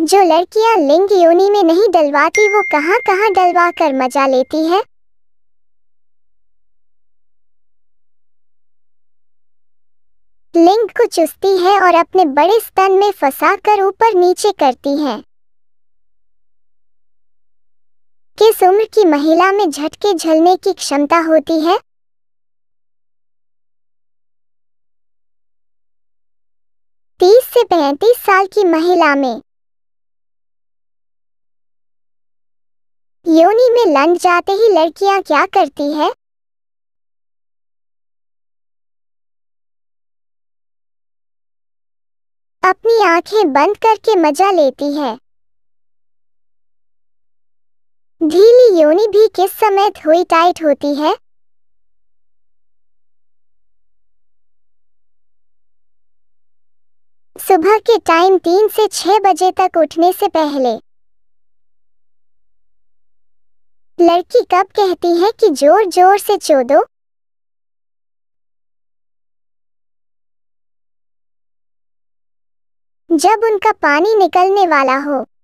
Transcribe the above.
जो लड़कियां लिंग योनि में नहीं डलवाती वो कहाँ कहां डलवा कर मजा लेती है लिंग को चुसती है और अपने बड़े स्तन में फंसा कर ऊपर नीचे करती है किस उम्र की महिला में झटके झलने की क्षमता होती है तीस से पैंतीस साल की महिला में योनि में लंग जाते ही लड़कियां क्या करती है अपनी आंखें बंद करके मजा लेती है ढीली योनि भी किस समय थोड़ी टाइट होती है सुबह के टाइम तीन से छह बजे तक उठने से पहले लड़की कब कहती है कि जोर जोर से चोदो जब उनका पानी निकलने वाला हो